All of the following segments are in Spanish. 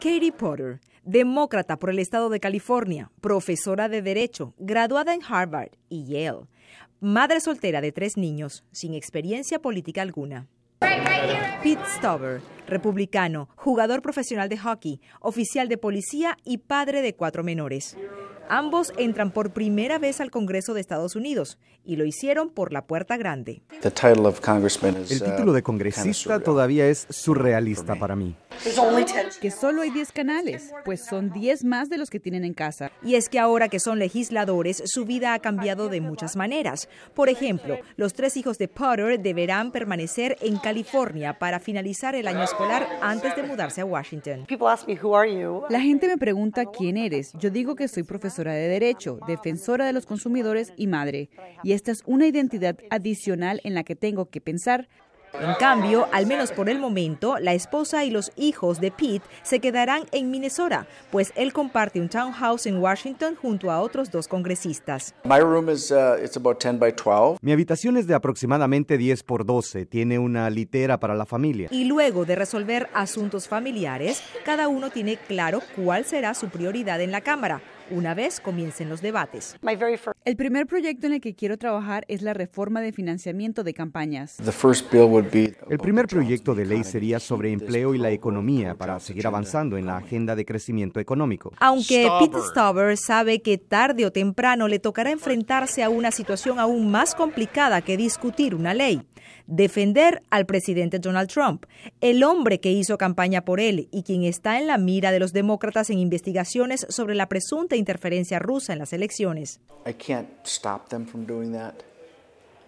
Katie Potter, demócrata por el estado de California, profesora de Derecho, graduada en Harvard y Yale, madre soltera de tres niños, sin experiencia política alguna. Pete Stover, republicano, jugador profesional de hockey, oficial de policía y padre de cuatro menores. Ambos entran por primera vez al Congreso de Estados Unidos y lo hicieron por la puerta grande. El título uh, de congresista todavía es surrealista para mí que solo hay 10 canales, pues son 10 más de los que tienen en casa. Y es que ahora que son legisladores, su vida ha cambiado de muchas maneras. Por ejemplo, los tres hijos de Potter deberán permanecer en California para finalizar el año escolar antes de mudarse a Washington. La gente me pregunta quién eres. Yo digo que soy profesora de Derecho, defensora de los consumidores y madre. Y esta es una identidad adicional en la que tengo que pensar en cambio, al menos por el momento, la esposa y los hijos de Pete se quedarán en Minnesota, pues él comparte un townhouse en Washington junto a otros dos congresistas. Uh, Mi habitación es de aproximadamente 10 por 12, tiene una litera para la familia. Y luego de resolver asuntos familiares, cada uno tiene claro cuál será su prioridad en la Cámara una vez comiencen los debates. El primer proyecto en el que quiero trabajar es la reforma de financiamiento de campañas. El primer proyecto de ley sería sobre empleo y la economía para seguir avanzando en la agenda de crecimiento económico. Aunque Pete Stauber sabe que tarde o temprano le tocará enfrentarse a una situación aún más complicada que discutir una ley. Defender al presidente Donald Trump, el hombre que hizo campaña por él y quien está en la mira de los demócratas en investigaciones sobre la presunta interferencia rusa en las elecciones.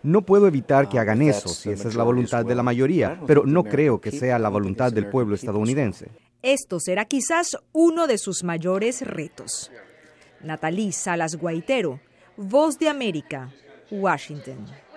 No puedo evitar que ah, hagan eso si esa es la voluntad de la mayoría, pero no creo que sea la voluntad del pueblo estadounidense. Esto será quizás uno de sus mayores retos. Natalie Salas Guaitero, Voz de América, Washington.